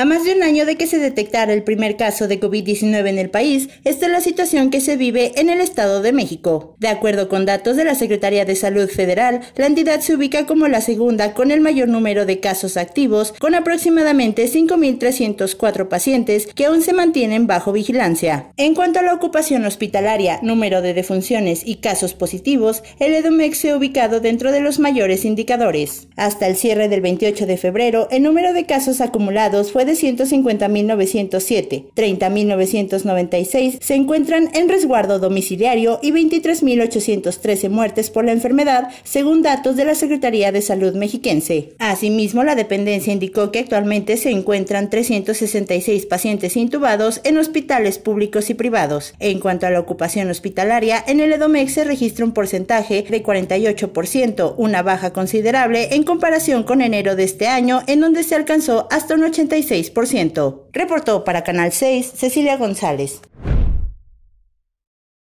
A más de un año de que se detectara el primer caso de COVID-19 en el país, esta es la situación que se vive en el Estado de México. De acuerdo con datos de la Secretaría de Salud Federal, la entidad se ubica como la segunda con el mayor número de casos activos, con aproximadamente 5.304 pacientes que aún se mantienen bajo vigilancia. En cuanto a la ocupación hospitalaria, número de defunciones y casos positivos, el EDOMEX se ha ubicado dentro de los mayores indicadores. Hasta el cierre del 28 de febrero, el número de casos acumulados fue de 150.907, 30.996 se encuentran en resguardo domiciliario y 23.813 muertes por la enfermedad, según datos de la Secretaría de Salud mexiquense. Asimismo, la dependencia indicó que actualmente se encuentran 366 pacientes intubados en hospitales públicos y privados. En cuanto a la ocupación hospitalaria, en el EDOMEX se registra un porcentaje de 48%, una baja considerable en comparación con enero de este año, en donde se alcanzó hasta un 86%. Reportó para Canal 6 Cecilia González.